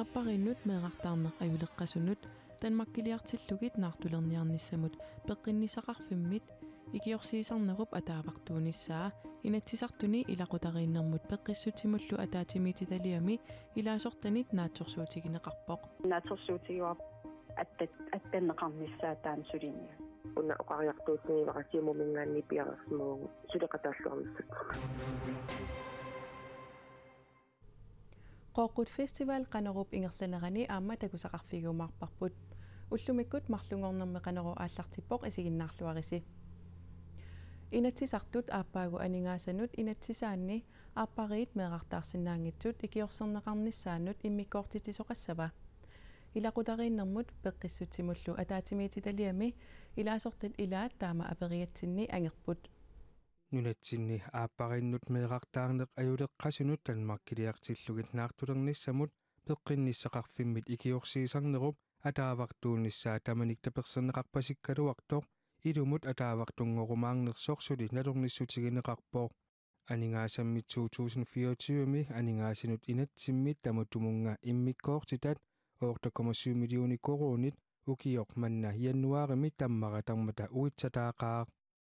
аппариннут меэрартаарнеқ аюлеққасунут танмаккилиартиллугит наартулерниарниссамут пеққиннисақарфиммит икиорсиисарнеруп атаапартуунissaа инатсисартуни илақутариннэрмут пеққиссутимуллу атаатимиититалиами илаасортанит наатсорсуутигинеқарпоқ наатсорсуутигуа аттат аттаннеқарниссаа таан сулиния уна оқариартуутнивара симумингаанни пиарерсмуу сулеқатааллуарниссат qoqqut festival qanarup ingerlenerani aamma takusaqarfiguumaarparput уллумиккут марлунгорнэрме канару ааллартиппоқ исигиннаарлуариси инатсисартут ааппаагу анингаасанут инатсисаанни ааппариит меэрартаарсинаангитсут икиорсернеқарниссаанут иммиккоортитисоқассава илақутарииннэрмут пеққиссутсимуллу атаатимиититалиами илаасортат илаат таама апериатсинни ангерпут нунатсинни ааппариннут меэрартаарнеқ аюлеққасунут танмаркилиартиллугит наартулернissamут пеққинниссақарфиммит икиорсиисарнерум атаавартуунниссаа таманик таперсернеқарпасиккалуартоқ илумут атаавартунгорумаангерсорсули налорниссутигинеқарпоо анингаасаммит 2024ми анингаасинут инатсиммит тамутумунга иммиккоортитат оортаккомассуумиллиуни коруунит укиоқ манна януаримит таммаратармата уитсатаақаа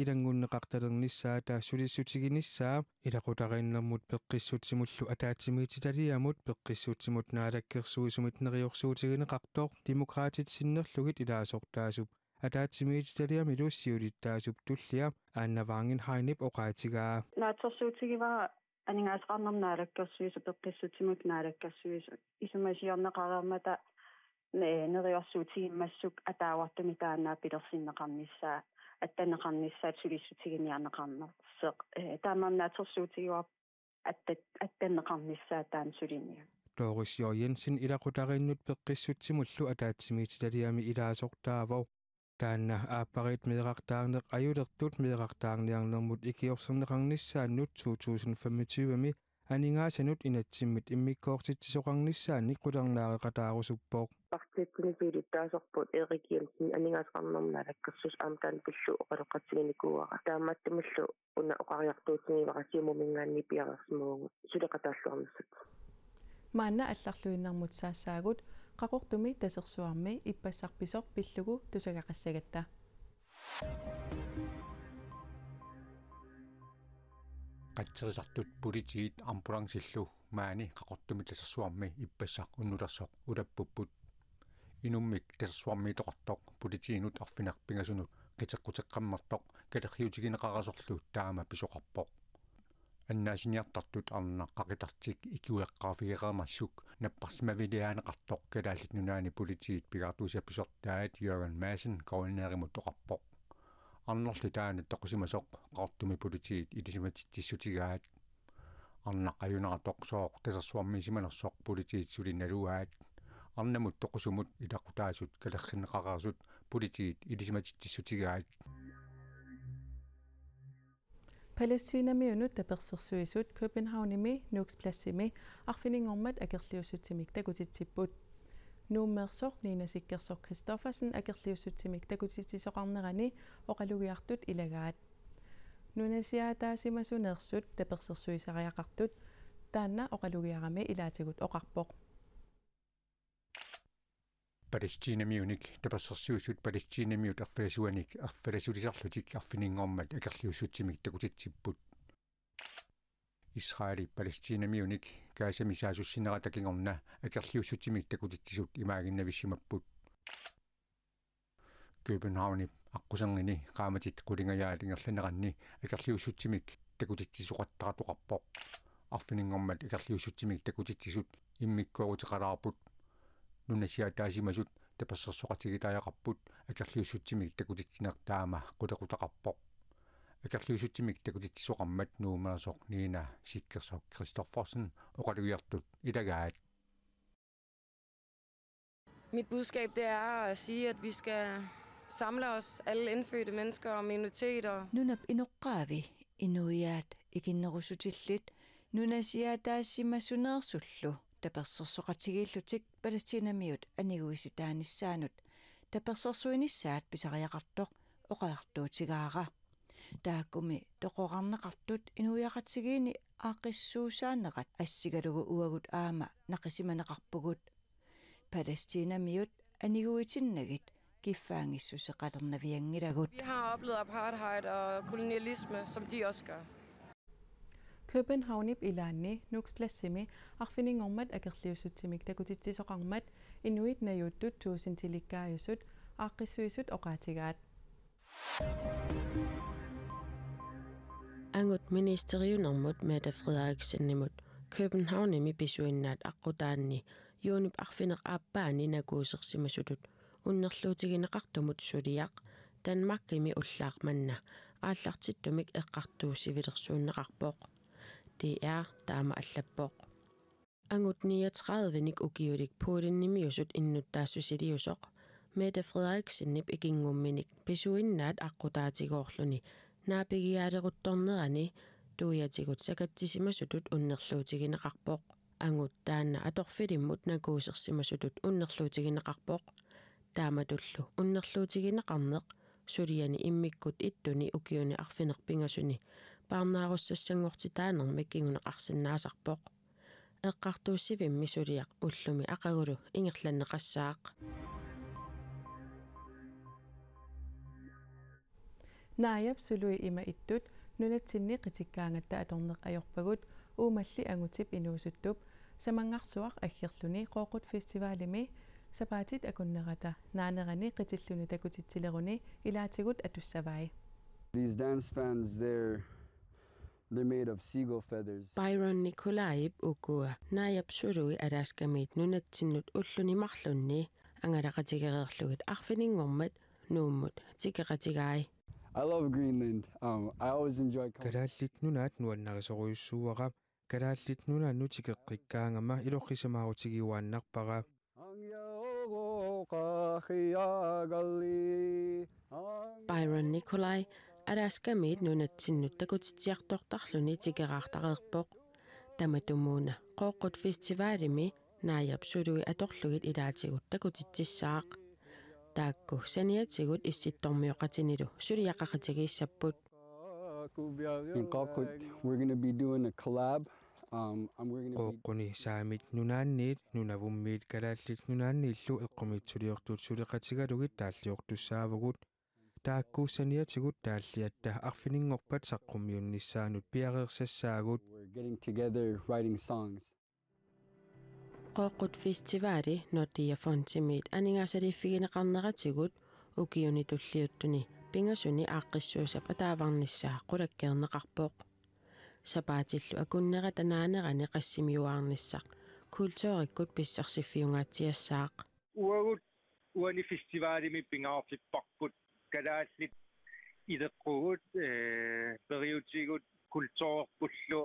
илангуннеқарталернissaатаа сулиссутигинissaа илақутариннэрмут пеққиссутсимуллу атаатимиититалиамут пеққиссутсимут наалаккерсуисумит нериорсуутигинеқартоқ демократит синнерлугит илаасортаасуп атаатимиититалиам илуссиулиттаасуп туллиа ааннаваангин хайнип оқаатигаа наатсерсуутигива анингаасқарнер наалаккерсуису пеққиссутсимут наалаккерсуису исумасиорнеқараамата нериорсуутигиммассук атаавартуми таанаа пилерсиннеқарниссаа аттанеқарниссаатсулиссутигини анеқарнерсеқ э, таамааннаатсерсуутигуа атта аттанеқарниссаа таан сулиниа Doris Jensen ilaqutarinnut peqqissutsimullu ataatsimitilaliyami ilaasortaavau таанна ааппарит меэрартаарнеқ аюлертут меэрартаарниарнэрмут икиорсернеқарниссааннут 2025-ми анингаасанут инатсиммит иммиккоортитсоқарнissaани қуларнаареқатаарусуппоқ партикуни филиттаасорпут эрикиалси анингаасқарнерна лаккассус аамтаан писсу оқалоқатсигникууара таамааттамаллу уна оқариартуутсиниварасиумумингаанни пиарерсимугу сулеқатааллуарнассат маанна алларлуиннармут саассаагут қақортуми тасерсуарми иппассарписоқ пиллугу тусагақассагатта қатсерисартут пулитигит ампуран силлу маани қақортуми тасерсуарми иппассақ уннулерсоқ улаппуппут инуммик тасерсуарми тоқартоқ пулитигинут арфинарпигасунут қитеққутеққаммартоқ калерхиутигинеқарасорлуут таама писоқарпоқ аннаасиниартартут арна қақитартик икуэққафигеқармассук наппарсимавилиаанеқартоқ калааллит нунаани пулитигит пигаартуусапписортаат юаган маасен координааримут тоқарпоқ арнерлу таана тоқусимасоқ қартуми пулитиит илисиматитсутигаат арнаққаюнара тоқсооқ тасерсуармисиманерсоқ пулитиитсули налуаат арнамут тоқусумут илақутаасут калерхиннеқараарсут пулитиит илисиматитсутигаат Палестинами унут таперсерсуисут Копенхауними нуксплассими арфинингормат акерлиусутсимик такутитсиппут нууммеерсоқ нина сиккерсоқ кристофферсен акерлиуссутсимик такутитисоқарнерани оқалугиартут илагаат нунасиаатаасимасунеерсут таперсерсуисариақартут таанна оқалугиарами илаатигут оқарпоқ палестинамиуник таперсерсуусут палестинамиут арфиласуаник арфиласулисарлутик арфинингоормат акерлиуссутсимик такутитсиппут Israeli Palestina miunik kaasami saasussineratakingorna akerliussutimi takutittisut imaaginnavissimapput Københavni аққусангини қааматит қулингаяалингерланеранни акерлиуссутсимик такутитсисуқаттаратуқарпоқ арфинингормат акерлиуссутсимик такутитсисут иммиккуарутеқалаарпут нунасиатаасимасут тапассерсоқатигитааяқарпут акерлиуссутсимик такутитсинертаама қулеқутақарпоқ икерлуисутсимиктакут итсисоқаммат нуумерасоқ нина сиккерсоқ кристофферсен оқалуиартут илагаат Mit budskab det er at sige, at vi skal samle os, alle indfødte mennesker og minoriteter. Nu er endnu vi endnu i at ikke endnu så til lidt. Nu er siger, at der er sima sunnere sullo, der bør så så til at tænke, hvad det tjener med ud af nivå i sit dagen i sandet. Der bør så så ind i sæt, hvis jeg er ret dog og rørt dog til gara тааккуми тоқоқарнеқартут инуяқатсигиини аақиссуусаанеқат ассигалугу уагут аама нақисиманеқарпугут палестинамиут анигуитиннагит киффаангиссусеқалернавиангилагут Vi har oplevet apartheid og kolonialisme, som de også gør. København i Ilanni, Nuks Plassimi, Arfining Ormat Akerslivsut Timik, der kunne titte så Ormat, Inuit Najutut, Tusind Tilikajusut, og Ratigat. Thank you angut ministeriun amut meda Frederiksen imut København imi besuinna at akkudani jonib akfinak apani na gusak si masudut unnaklutig na kaktumut suriak dan makimi ullak manna atlak titumik ikkaktu si vidaksun na kakbok di er dama atlapbok angut 39 nik ugiurik på den nimi usut innut da susidi usok meda Frederiksen nip ikingum minik besuinna at akkudati gorluni наапигиаалерутторнерани туиатигут сакатсисимасутут уннерлуутигинеқарпоқ ангуттаанна аторфилиммут накуусерсимасутут уннерлуутигинеқарпоқ тааматуллу уннерлуутигинеқарнеқ сулияни иммиккут иттуни укиуни арфинерпингасуни паарнааруссассангортитаанермик кингунеқарсинаасарпоқ эққартууссивимми сулияқ уллуми ақагулу ингерланнеқассаақ нааяп сулуи има иттут нунатсинни қитиккаангатта аторнеқ аёрпагут уумалли ангутип инуусуттуп самангарсуар аггерлуни қооқут фестивалими сапаатит акуннерата наанерани қитиллуни такутитсилеруни илаатигут атуссаваи These dance fans they're They're made of seagull feathers. Byron Nikolaev ukua naayap surui araskamit nunatsinut ulluni maqlunni angaraqatigererlugut arfiningormat nuummut tikaqatigaai I love Greenland. Um I always enjoy Карааллит нунаат нуаннарисоруйуссууара карааллит нунаат нутикеккиккаангама илорхисамаарутигиуааннарпара Byron Nikolai Араскамит нунатсиннуттакутитсиарторторлуни тикераартареерпоқ таматумууна қооққут фестивалими нааяп сулуи аторлугит илаатигуттакутитсиссаақ таакку саниатсигут исситтормиоқатинилу сулияқақатигииссаппут инқаққут we're going to be doing a collab qoqquni um, saamit nunaanniit nunavummiit kalaallit nunaanniillu eqqumitsuriortut suliqatigalugit taalliortussaavugut taakkuussaniatigut taalliatta arfininnngorpat saqqummiunnissaanut piareersassagut qooqqut festivaali nortia fontimit aningasalifigineqarneratigut ukiuni tulliuttuni pingasuni aaqqissuusapa taavarnissaa qulakkeerneqarpooq sapaatillu akunnera tanaanerani qassimiuaarnissaq kultuurikkut pissarsifiungaatiassaaq uagut uani festivaalimi pingaarlipparput kalaallit ideqqugut eh, periutigut kultuorpullu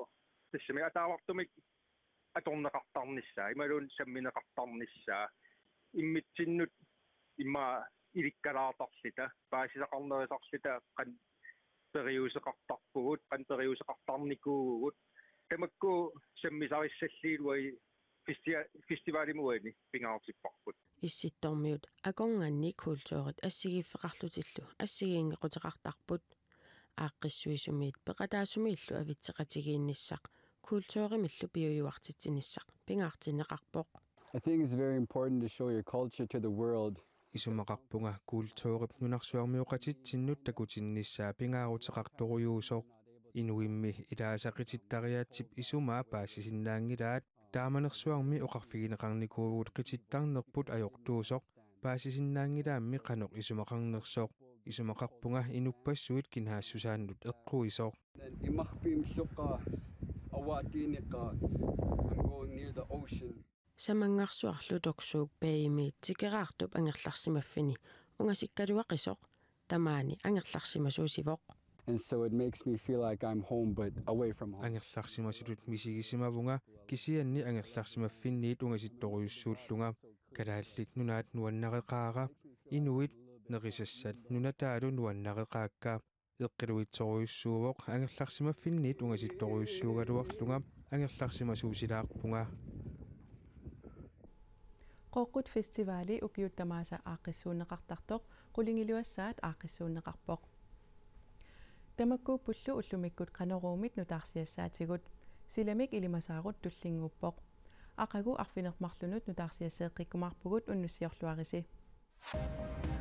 тассами атаавартумик аторнеқартарнissaа ималуун самминеқартарнissaа иммитсиннут имма иликкалаартарлита паасисақарнерисарлита қан периусеқартарпугут қан периусеқартарникуугут тамакку саммисариссаллиилуай фестивалимуани пингаартиппарпут исситтормиут аконганни култуорит ассигиффеқарлутиллу ассигиингеқутеқартарпут ааққиссуисумиит пеқатаасуми иллу авитсеқатигиинниссақ кулчооримиллу пиуюартитсиниссақ пингаартинеқарпоқ I think it's very important to show your culture to the world исумақарпунга култуорип нунарсуармиуқатит синнут такутинниссаа пингаарутеқарторуюусоқ инуимми илаасақититтариаатсип исумаа паасисиннаангилаат тааманерсуарми оқарфигинеқарникуувуут қититтарнерпут аёртуусоқ паасисиннаангилаамми қаноқ исумақарнерсоқ исумақарпунга инуппассуит кинхаассусааннут эққуисоқ иммарпиимллоққа awatiniqa and go near the ocean. Samangarsuarlu toksuuk peimi tikeqaartup angerlarsimaffini ungasikkaluaqisoq tamaani angerlarsimasuusivoq. And so it makes me feel like I'm home but away from home. Angerlarsimasulut misigisimavunga kisianni angerlarsimaffinni tungasittoruyussuullunga kalaallit nunaat nuannareqaara inuit nerisassat nunataalu nuannareqaakka eqqiluitsoruissuuvoq angerlarsimaffinniit ungasittoruissuugaluarlunga angerlarsima suusilaarpunga qoqqut festivali ukiuttamaasa aaqissuunneqartartoq qulingiliuassaat aaqissuunneqarpoq tamakku pullu ullumikkut qaneruumit nutaarsiassaatigut silamik ilimasaarut tullinguuppoq aqagu arfinermarlunut nutaarsiasseeqikkumarpugut unnussiorluarisi Thank you.